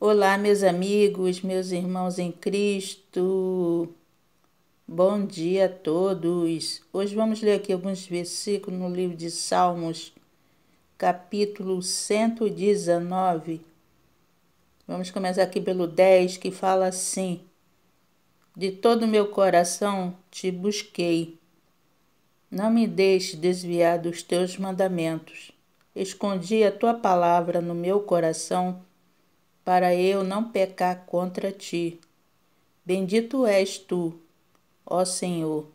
Olá, meus amigos, meus irmãos em Cristo. Bom dia a todos. Hoje vamos ler aqui alguns versículos no livro de Salmos, capítulo 119. Vamos começar aqui pelo 10, que fala assim: De todo o meu coração te busquei. Não me deixe desviar dos teus mandamentos. Escondi a tua palavra no meu coração para eu não pecar contra ti. Bendito és tu, ó Senhor.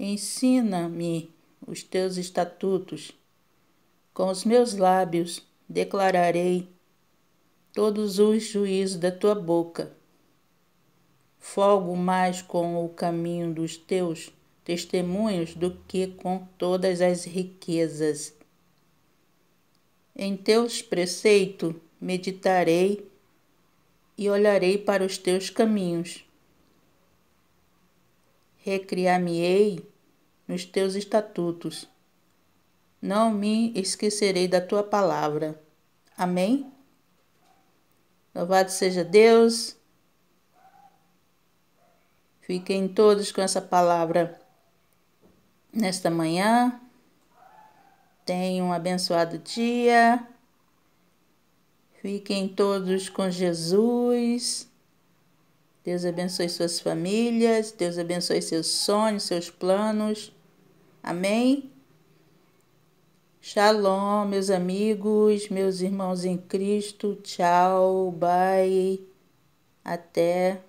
Ensina-me os teus estatutos. Com os meus lábios declararei todos os juízos da tua boca. Folgo mais com o caminho dos teus testemunhos do que com todas as riquezas. Em teus preceitos meditarei e olharei para os teus caminhos. Recriar-me-ei nos teus estatutos. Não me esquecerei da tua palavra. Amém? Louvado seja Deus. Fiquem todos com essa palavra nesta manhã. Tenham um abençoado dia. Fiquem todos com Jesus. Deus abençoe suas famílias, Deus abençoe seus sonhos, seus planos. Amém? Shalom, meus amigos, meus irmãos em Cristo. Tchau, bye. Até.